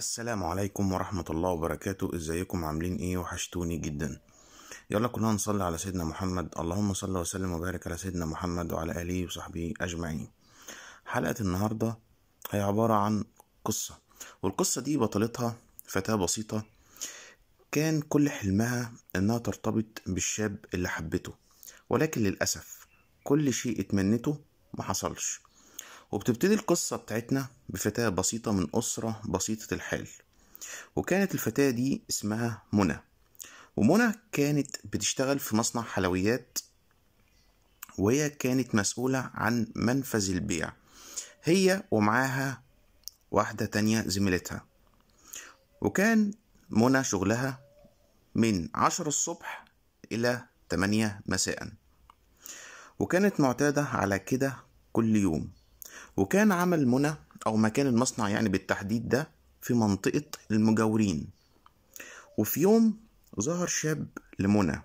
السلام عليكم ورحمة الله وبركاته ازيكم عاملين ايه وحشتوني جدا يلا كلنا نصلي على سيدنا محمد اللهم صل وسلم وبارك على سيدنا محمد وعلى آله وصحبه أجمعين حلقة النهاردة هي عبارة عن قصة والقصة دي بطلتها فتاة بسيطة كان كل حلمها انها ترتبط بالشاب اللي حبته ولكن للأسف كل شيء اتمنته محصلش وبتبتدي القصة بتاعتنا بفتاة بسيطة من أسرة بسيطة الحال وكانت الفتاة دي اسمها منى ومنى كانت بتشتغل في مصنع حلويات وهي كانت مسؤولة عن منفذ البيع هي ومعاها واحدة تانية زميلتها وكان منى شغلها من عشر الصبح إلى تمانية مساء وكانت معتادة على كده كل يوم وكان عمل منى أو مكان المصنع يعني بالتحديد ده في منطقة المجاورين وفي يوم ظهر شاب لمنى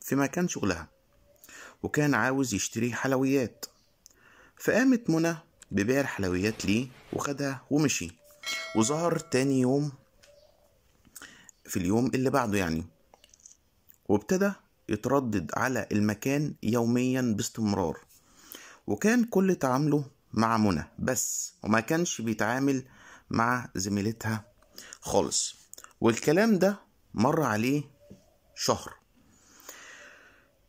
في مكان شغلها وكان عاوز يشتري حلويات فقامت منى ببيع الحلويات ليه وخدها ومشي وظهر تاني يوم في اليوم اللي بعده يعني وابتدى يتردد على المكان يوميا باستمرار وكان كل تعامله مع منى بس وما كانش بيتعامل مع زميلتها خالص والكلام ده مر عليه شهر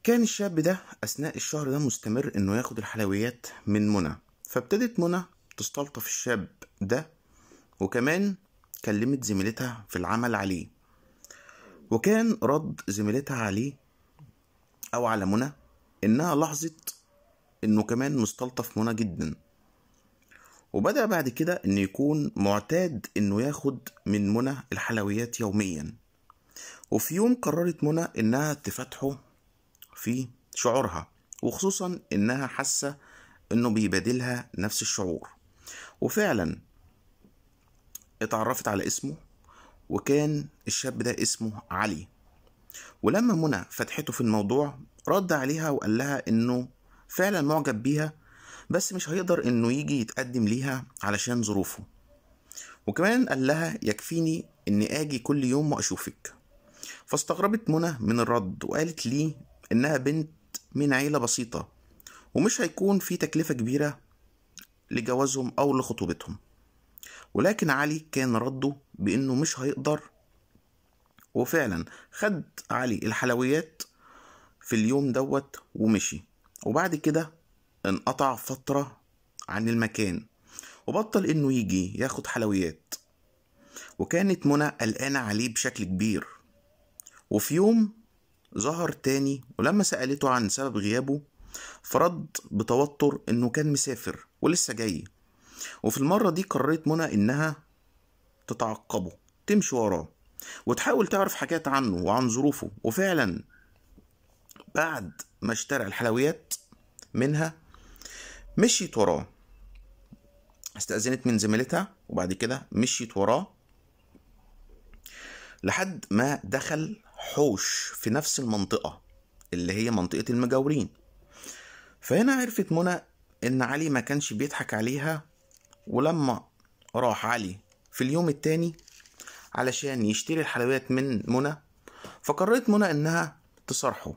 كان الشاب ده أثناء الشهر ده مستمر إنه ياخد الحلويات من منى فابتدت منى تستلطف الشاب ده وكمان كلمت زميلتها في العمل عليه وكان رد زميلتها عليه أو على منى إنها لاحظت إنه كمان مستلطف منى جدا وبدأ بعد كده إن يكون معتاد إنه ياخد من منى الحلويات يوميا وفي يوم قررت منى إنها تفتحه في شعورها وخصوصا إنها حاسة إنه بيبادلها نفس الشعور وفعلا اتعرفت على اسمه وكان الشاب ده اسمه علي ولما منى فتحته في الموضوع رد عليها وقال لها انه فعلا معجب بيها بس مش هيقدر انه يجي يتقدم ليها علشان ظروفه وكمان قال لها يكفيني اني اجي كل يوم واشوفك فاستغربت منى من الرد وقالت لي انها بنت من عيلة بسيطة ومش هيكون في تكلفة كبيرة لجوازهم او لخطوبتهم ولكن علي كان رده بانه مش هيقدر وفعلا خد علي الحلويات في اليوم دوت ومشي وبعد كده انقطع فترة عن المكان وبطل إنه يجي ياخد حلويات وكانت منى قلقانة عليه بشكل كبير وفي يوم ظهر تاني ولما سألته عن سبب غيابه فرد بتوتر إنه كان مسافر ولسه جاي وفي المرة دي قررت منى إنها تتعقبه تمشي وراه وتحاول تعرف حاجات عنه وعن ظروفه وفعلا بعد ما اشترى الحلويات منها مشيت وراه استأذنت من زميلتها وبعد كده مشيت وراه لحد ما دخل حوش في نفس المنطقة اللي هي منطقة المجاورين فهنا عرفت منى إن علي ما كانش بيضحك عليها ولما راح علي في اليوم التاني علشان يشتري الحلويات من منى فقررت منى إنها تصارحه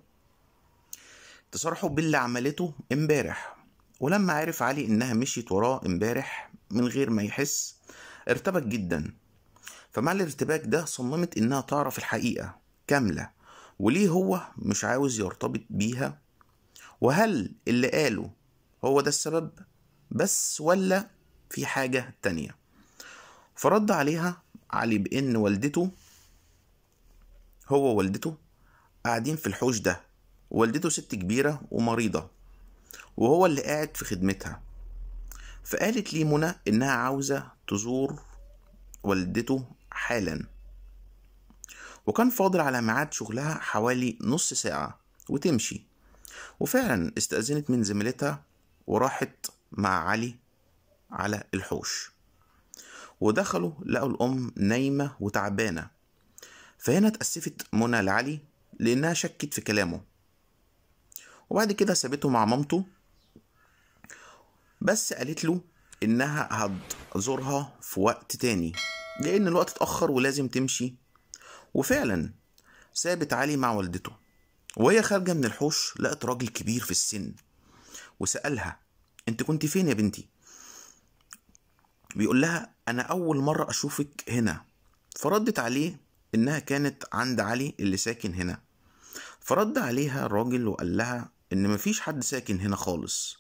تصارحه باللي عملته امبارح ولما عرف علي إنها مشيت وراه امبارح من غير ما يحس ارتبك جدا فمع الارتباك ده صممت إنها تعرف الحقيقة كاملة وليه هو مش عاوز يرتبط بيها وهل اللي قاله هو ده السبب بس ولا في حاجة تانية فرد عليها علي بإن والدته هو والدته قاعدين في الحوش ده والدته ست كبيرة ومريضة وهو اللي قاعد في خدمتها فقالت لي منى إنها عاوزة تزور والدته حالا وكان فاضل على ميعاد شغلها حوالي نص ساعة وتمشي وفعلا استأذنت من زميلتها وراحت مع علي على الحوش ودخلوا لقوا الأم نايمة وتعبانة فهنا اتأسفت منى لعلي لأنها شكت في كلامه وبعد كده سابته مع مامته بس قالت له انها هتزورها في وقت تاني لان الوقت اتاخر ولازم تمشي وفعلا سابت علي مع والدته وهي خارجة من الحوش لقت راجل كبير في السن وسألها انت كنت فين يا بنتي بيقول لها انا اول مرة اشوفك هنا فردت عليه انها كانت عند علي اللي ساكن هنا فرد عليها الراجل وقال لها ان مفيش حد ساكن هنا خالص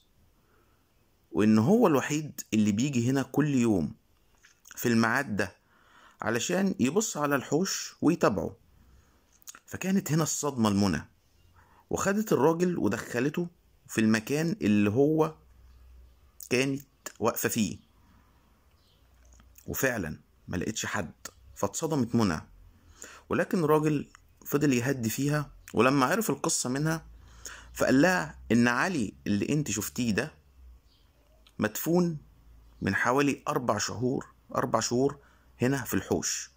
وان هو الوحيد اللي بيجي هنا كل يوم في الميعاد ده علشان يبص على الحوش ويتابعه فكانت هنا الصدمة المنى وخدت الراجل ودخلته في المكان اللي هو كانت واقفة فيه وفعلا ما لقيتش حد فاتصدمت منى ولكن الراجل فضل يهدي فيها ولما عرف القصة منها فقال لها ان علي اللي انت شفتيه ده مدفون من حوالي اربع شهور اربع شهور هنا في الحوش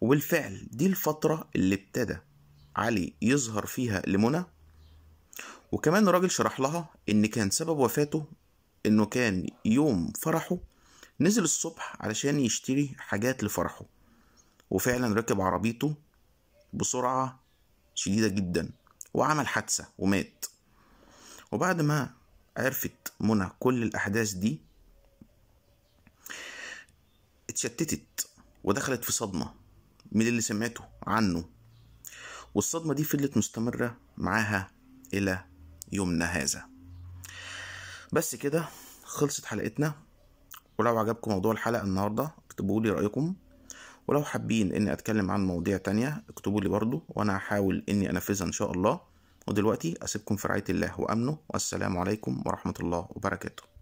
وبالفعل دي الفترة اللي ابتدى علي يظهر فيها لمنى وكمان الراجل شرح لها ان كان سبب وفاته انه كان يوم فرحه نزل الصبح علشان يشتري حاجات لفرحه وفعلا ركب عربيته بسرعة شديدة جدا وعمل حادثة ومات وبعد ما عرفت منى كل الأحداث دي اتشتتت ودخلت في صدمة من اللي سمعته عنه والصدمة دي فضلت مستمرة معاها إلى يومنا هذا بس كده خلصت حلقتنا ولو عجبكم موضوع الحلقة النهاردة اكتبوا لي رأيكم ولو حابين اني اتكلم عن مواضيع تانية اكتبوا لي برضو وانا هحاول اني انفذها ان شاء الله ودلوقتي اسيبكم في رعاية الله وامنه والسلام عليكم ورحمة الله وبركاته